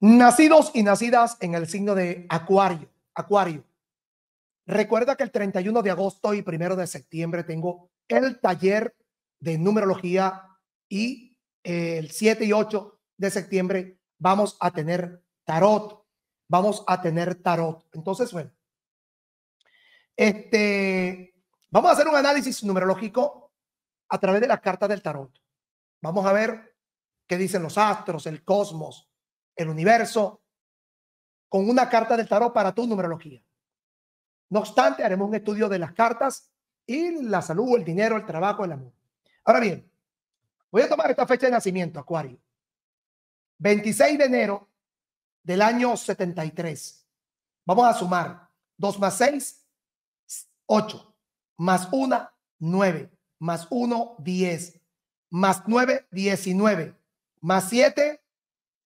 Nacidos y nacidas en el signo de Acuario. Acuario. Recuerda que el 31 de agosto y 1 de septiembre tengo el taller de numerología y eh, el 7 y 8 de septiembre vamos a tener tarot. Vamos a tener tarot. Entonces, bueno, este, vamos a hacer un análisis numerológico a través de la carta del tarot. Vamos a ver qué dicen los astros, el cosmos, el universo, con una carta del tarot para tu numerología. No obstante, haremos un estudio de las cartas y la salud, el dinero, el trabajo, el amor. Ahora bien, voy a tomar esta fecha de nacimiento, Acuario. 26 de enero del año 73. Vamos a sumar 2 más 6, 8, más 1, 9, más 1, 10, más 9, 19, más 7,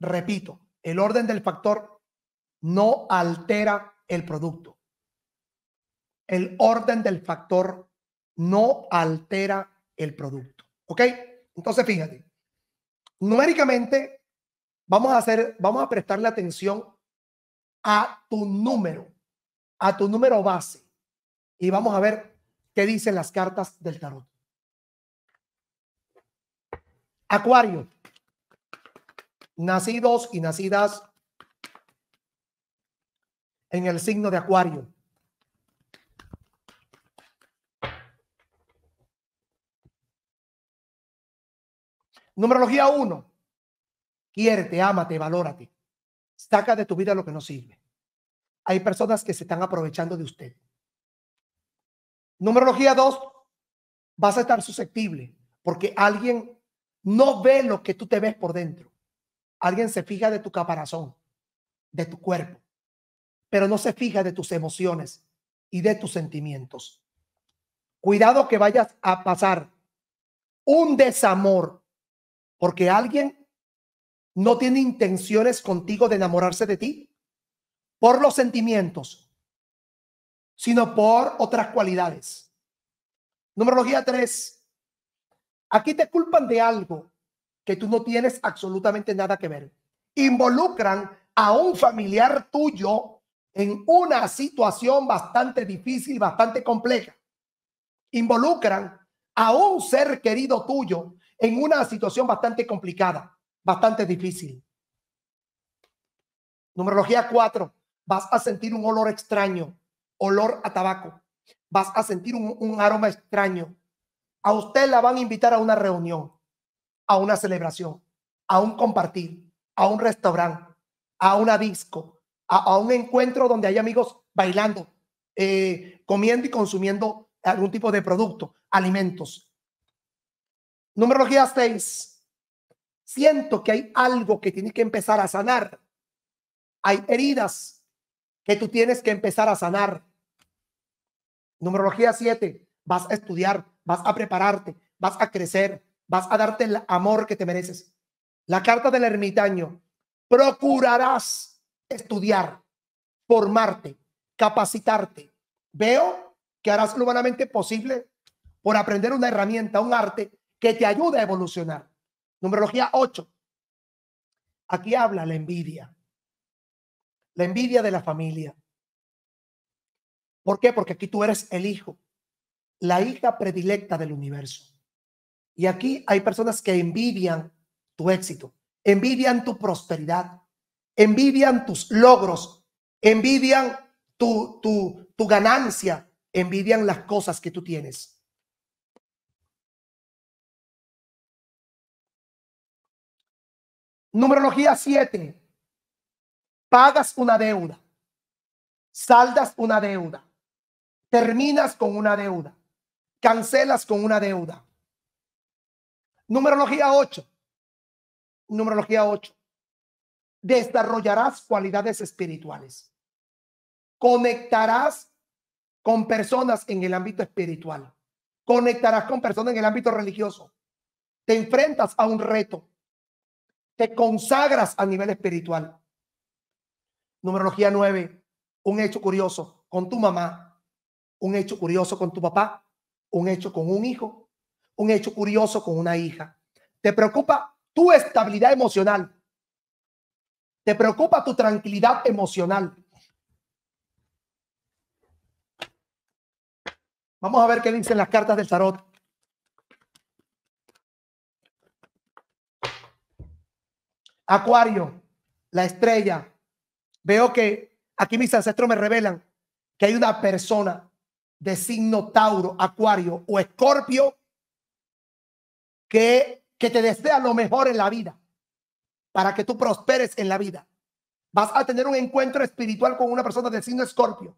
Repito, el orden del factor no altera el producto. El orden del factor no altera el producto. ¿Ok? Entonces, fíjate, numéricamente vamos a hacer, vamos a prestarle atención a tu número, a tu número base. Y vamos a ver qué dicen las cartas del tarot. Acuario nacidos y nacidas en el signo de Acuario. Numerología 1. Quiérete, ámate, valórate. Saca de tu vida lo que no sirve. Hay personas que se están aprovechando de usted. Numerología 2. Vas a estar susceptible porque alguien no ve lo que tú te ves por dentro. Alguien se fija de tu caparazón, de tu cuerpo, pero no se fija de tus emociones y de tus sentimientos. Cuidado que vayas a pasar un desamor porque alguien no tiene intenciones contigo de enamorarse de ti por los sentimientos, sino por otras cualidades. Numerología 3. Aquí te culpan de algo que tú no tienes absolutamente nada que ver. Involucran a un familiar tuyo en una situación bastante difícil, bastante compleja. Involucran a un ser querido tuyo en una situación bastante complicada, bastante difícil. Numerología 4. Vas a sentir un olor extraño, olor a tabaco. Vas a sentir un, un aroma extraño. A usted la van a invitar a una reunión a una celebración, a un compartir, a un restaurante, a una disco, a, un encuentro donde hay amigos bailando, eh, comiendo y consumiendo algún tipo de producto, alimentos. Numerología 6. Siento que hay algo que tienes que empezar a sanar. Hay heridas que tú tienes que empezar a sanar. Numerología 7. Vas a estudiar, vas a prepararte, vas a crecer, vas a darte el amor que te mereces. La carta del ermitaño, procurarás estudiar, formarte, capacitarte. Veo que harás lo humanamente posible por aprender una herramienta, un arte que te ayude a evolucionar. Numerología 8. Aquí habla la envidia. La envidia de la familia. ¿Por qué? Porque aquí tú eres el hijo, la hija predilecta del universo. Y aquí hay personas que envidian tu éxito, envidian tu prosperidad, envidian tus logros, envidian tu, tu, tu ganancia, envidian las cosas que tú tienes. Numerología 7. Pagas una deuda. Saldas una deuda. Terminas con una deuda. Cancelas con una deuda. Numerología 8. Numerología 8. Desarrollarás cualidades espirituales. Conectarás con personas en el ámbito espiritual. Conectarás con personas en el ámbito religioso. Te enfrentas a un reto. Te consagras a nivel espiritual. Numerología 9. Un hecho curioso con tu mamá. Un hecho curioso con tu papá. Un hecho con un hijo un hecho curioso con una hija. Te preocupa tu estabilidad emocional. Te preocupa tu tranquilidad emocional. Vamos a ver qué dicen las cartas del tarot. Acuario, la estrella. Veo que aquí mis ancestros me revelan que hay una persona de signo Tauro, Acuario o Escorpio que, que te desea lo mejor en la vida, para que tú prosperes en la vida. Vas a tener un encuentro espiritual con una persona del signo escorpio.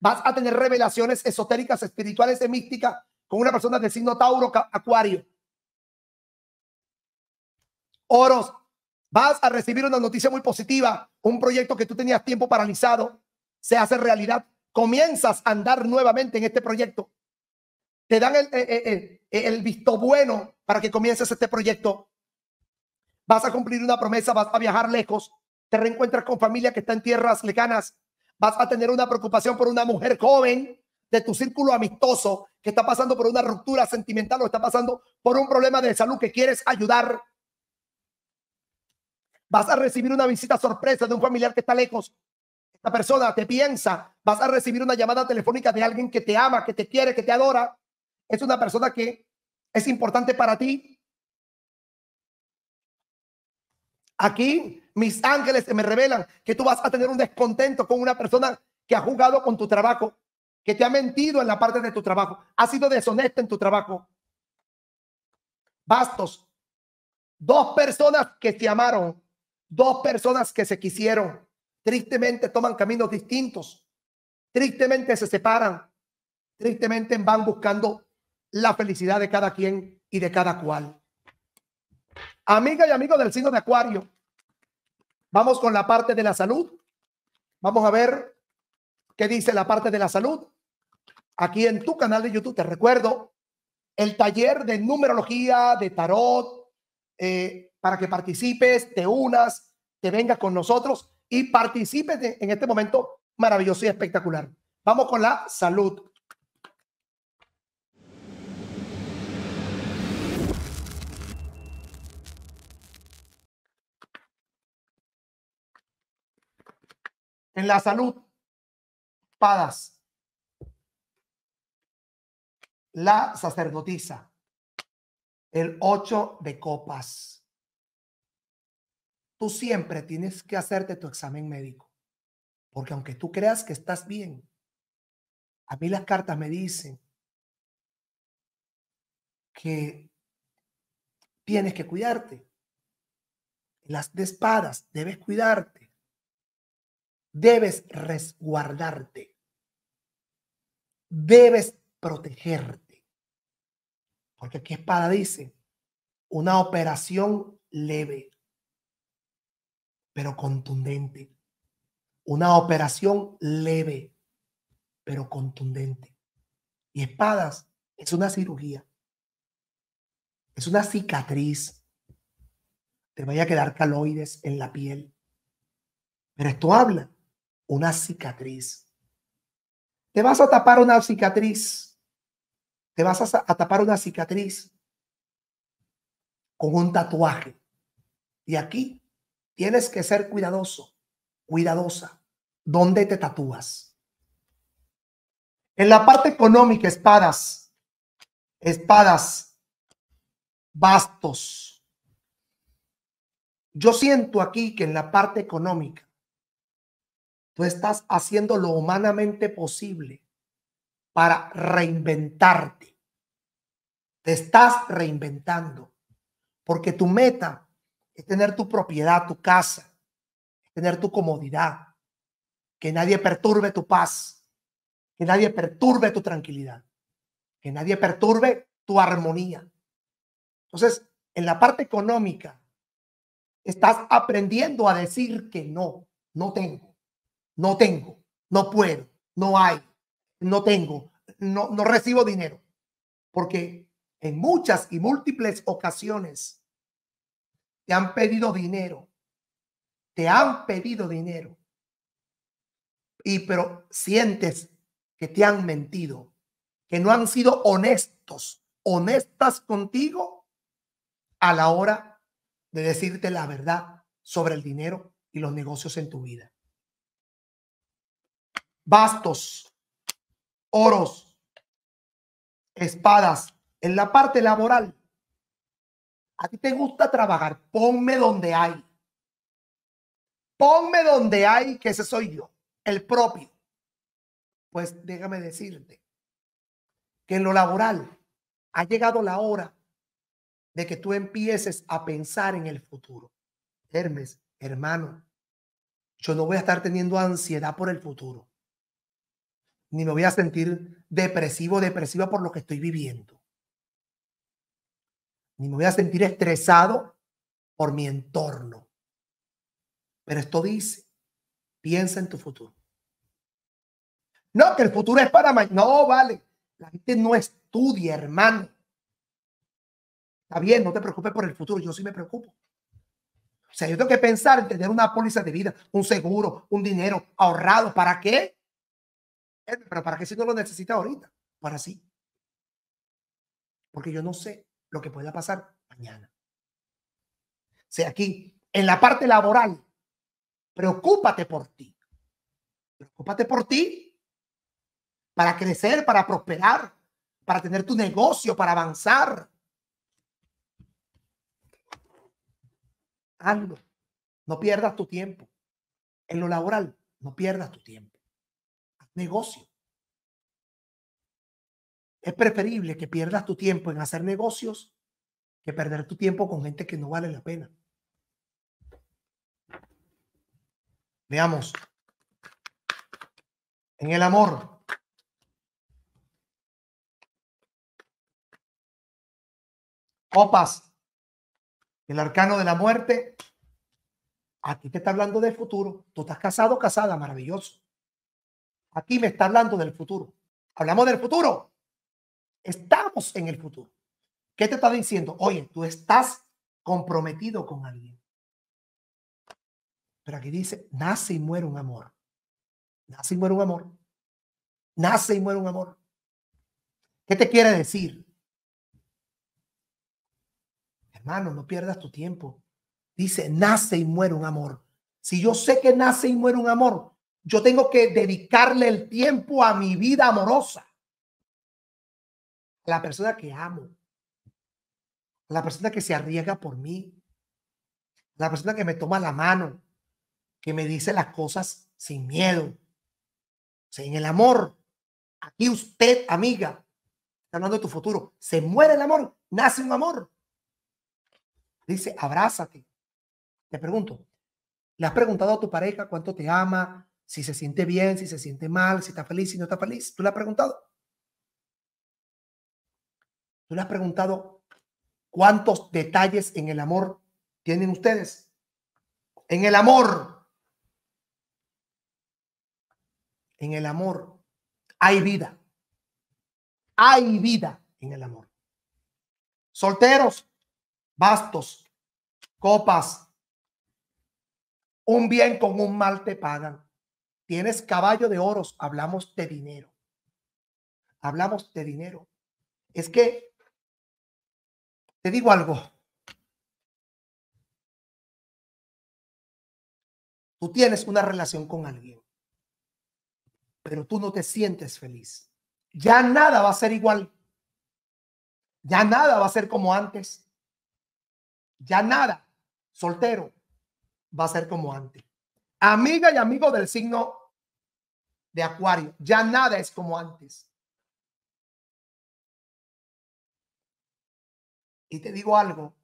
Vas a tener revelaciones esotéricas, espirituales y místicas con una persona del signo Tauro Acuario. Oros, vas a recibir una noticia muy positiva, un proyecto que tú tenías tiempo paralizado, se hace realidad. Comienzas a andar nuevamente en este proyecto te dan el, visto bueno para que comiences este proyecto. Vas a cumplir una promesa, vas a viajar lejos, te reencuentras con familia que está en tierras lejanas, vas a tener una preocupación por una mujer joven de tu círculo amistoso que está pasando por una ruptura sentimental o está pasando por un problema de salud que quieres ayudar. Vas a recibir una visita sorpresa de un familiar que está lejos. La persona te piensa, vas a recibir una llamada telefónica de alguien que te ama, que te quiere, que te adora es una persona que es importante para ti. Aquí mis ángeles me revelan que tú vas a tener un descontento con una persona que ha jugado con tu trabajo, que te ha mentido en la parte de tu trabajo, ha sido deshonesta en tu trabajo. Bastos. Dos personas que te amaron, dos personas que se quisieron, tristemente toman caminos distintos, tristemente se separan, tristemente van buscando la felicidad de cada quien y de cada cual. Amiga y amigo del signo de Acuario, vamos con la parte de la salud. Vamos a ver qué dice la parte de la salud. Aquí en tu canal de YouTube, te recuerdo, el taller de numerología, de tarot, eh, para que participes, te unas, te vengas con nosotros y participes en este momento maravilloso y espectacular. Vamos con la salud. En la salud, Padas, la sacerdotisa, el ocho de copas. Tú siempre tienes que hacerte tu examen médico, porque aunque tú creas que estás bien, a mí las cartas me dicen que tienes que cuidarte. Las de espadas, debes cuidarte debes resguardarte, debes protegerte. Porque aquí espada dice, una operación leve, pero contundente. Una operación leve, pero contundente. Y espadas es una cirugía. Es una cicatriz. Te vaya a quedar caloides en la piel. Pero esto habla una cicatriz. Te vas a tapar una cicatriz. Te vas a, tapar una cicatriz con un tatuaje. Y aquí tienes que ser cuidadoso, cuidadosa. ¿Dónde te tatúas? En la parte económica, espadas, espadas, bastos. Yo siento aquí que en la parte económica tú estás haciendo lo humanamente posible para reinventarte. Te estás reinventando. Porque tu meta es tener tu propiedad, tu casa, tener tu comodidad, que nadie perturbe tu paz, que nadie perturbe tu tranquilidad, que nadie perturbe tu armonía. Entonces, en la parte económica, estás aprendiendo a decir que no, no tengo no tengo, no puedo, no hay, no tengo, no, no recibo dinero. Porque en muchas y múltiples ocasiones te han pedido dinero, te han pedido dinero, y pero sientes que te han mentido, que no han sido honestos, honestas contigo a la hora de decirte la verdad sobre el dinero y los negocios en tu vida bastos, oros, espadas, en la parte laboral. A ti te gusta trabajar, ponme donde hay. Ponme donde hay, que ese soy yo, el propio. Pues déjame decirte que en lo laboral ha llegado la hora de que tú empieces a pensar en el futuro. Hermes, hermano, yo no voy a estar teniendo ansiedad por el futuro ni me voy a sentir depresivo, depresiva por lo que estoy viviendo. Ni me voy a sentir estresado por mi entorno. Pero esto dice, piensa en tu futuro. No, que el futuro es para mañana. No, vale. La gente no estudia, hermano. Está bien, no te preocupes por el futuro. Yo sí me preocupo. O sea, yo tengo que pensar en tener una póliza de vida, un seguro, un dinero ahorrado. ¿Para qué? Pero ¿para qué si no lo necesita ahorita? Para sí. Porque yo no sé lo que pueda pasar mañana. O sea, aquí, en la parte laboral, preocúpate por ti. Preocúpate por ti para crecer, para prosperar, para tener tu negocio, para avanzar. algo No pierdas tu tiempo. En lo laboral, no pierdas tu tiempo negocio. Es preferible que pierdas tu tiempo en hacer negocios que perder tu tiempo con gente que no vale la pena. Veamos. En el amor. opas El arcano de la muerte. A ti te está hablando del futuro. Tú estás casado, casada, maravilloso. Aquí me está hablando del futuro. Hablamos del futuro. Estamos en el futuro. ¿Qué te está diciendo? Oye, tú estás comprometido con alguien. Pero aquí dice, nace y muere un amor. Nace y muere un amor. Nace y muere un amor. ¿Qué te quiere decir? Hermano, no pierdas tu tiempo. Dice, nace y muere un amor. Si yo sé que nace y muere un amor, yo tengo que dedicarle el tiempo a mi vida amorosa, a la persona que amo, la persona que se arriesga por mí, la persona que me toma la mano, que me dice las cosas sin miedo. O en el amor, aquí usted, amiga, está hablando de tu futuro, se muere el amor, nace un amor. Dice, abrázate. Te pregunto, ¿le has preguntado a tu pareja cuánto te ama, si se siente bien, si se siente mal, si está feliz, si no está feliz. ¿Tú le has preguntado? ¿Tú le has preguntado cuántos detalles en el amor tienen ustedes? En el amor. En el amor hay vida. Hay vida en el amor. Solteros, bastos, copas, un bien con un mal te pagan. Tienes caballo de oros, hablamos de dinero. Hablamos de dinero. Es que, te digo algo, tú tienes una relación con alguien, pero tú no te sientes feliz. Ya nada va a ser igual. Ya nada va a ser como antes. Ya nada, soltero, va a ser como antes. Amiga y amigo del signo de Acuario. Ya nada es como antes. Y te digo algo.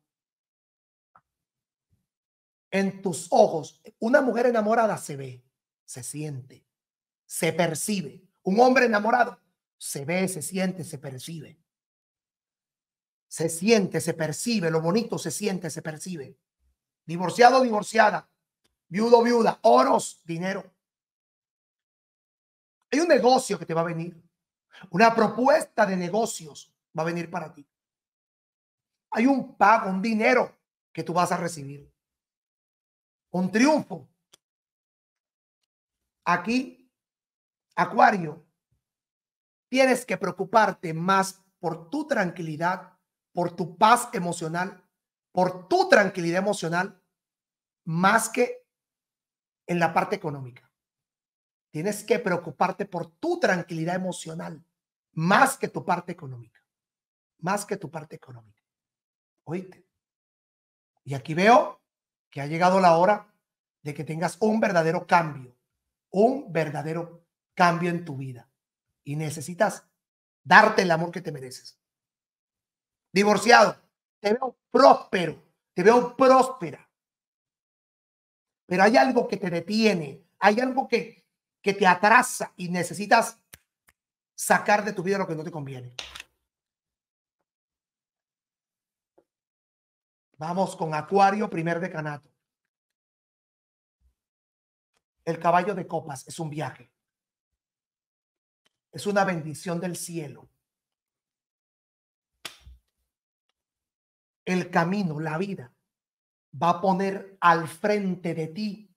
En tus ojos, una mujer enamorada se ve, se siente, se percibe. Un hombre enamorado se ve, se siente, se percibe. Se siente, se percibe, lo bonito se siente, se percibe. Divorciado, divorciada, viudo, viuda, oros, dinero. Hay un negocio que te va a venir. Una propuesta de negocios va a venir para ti. Hay un pago, un dinero que tú vas a recibir. Un triunfo. Aquí, Acuario, tienes que preocuparte más por tu tranquilidad, por tu paz emocional, por tu tranquilidad emocional, más que en la parte económica. Tienes que preocuparte por tu tranquilidad emocional, más que tu parte económica, más que tu parte económica. Oíste. Y aquí veo que ha llegado la hora de que tengas un verdadero cambio, un verdadero cambio en tu vida. Y necesitas darte el amor que te mereces. Divorciado, te veo próspero, te veo próspera. Pero hay algo que te detiene, hay algo que, que te atrasa y necesitas sacar de tu vida lo que no te conviene. Vamos con Acuario, primer decanato. El caballo de copas es un viaje. Es una bendición del cielo. El camino, la vida, va a poner al frente de ti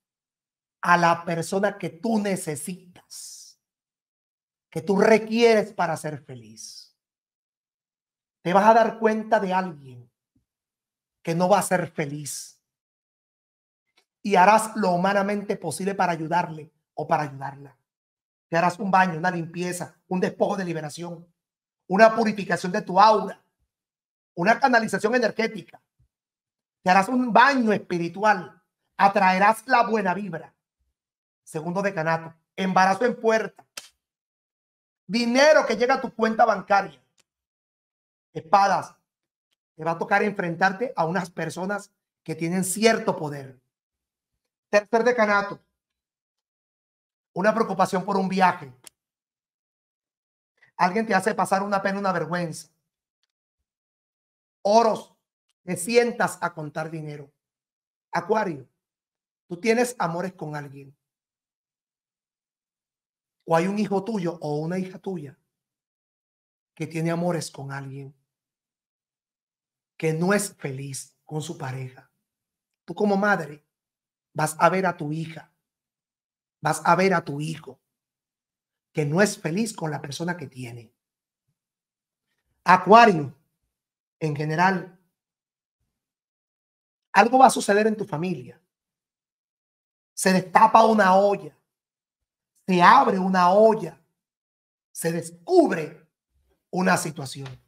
a la persona que tú necesitas, que tú requieres para ser feliz. Te vas a dar cuenta de alguien que no va a ser feliz y harás lo humanamente posible para ayudarle o para ayudarla. Te harás un baño, una limpieza, un despojo de liberación, una purificación de tu aura, una canalización energética. Te harás un baño espiritual, atraerás la buena vibra segundo decanato, embarazo en puerta, dinero que llega a tu cuenta bancaria, espadas. Te va a tocar enfrentarte a unas personas que tienen cierto poder. Tercer decanato, una preocupación por un viaje. Alguien te hace pasar una pena, una vergüenza. Oros, te sientas a contar dinero. Acuario, tú tienes amores con alguien. O hay un hijo tuyo o una hija tuya que tiene amores con alguien, que no es feliz con su pareja. Tú como madre vas a ver a tu hija, vas a ver a tu hijo, que no es feliz con la persona que tiene. Acuario, en general, algo va a suceder en tu familia. Se destapa una olla se abre una olla, se descubre una situación.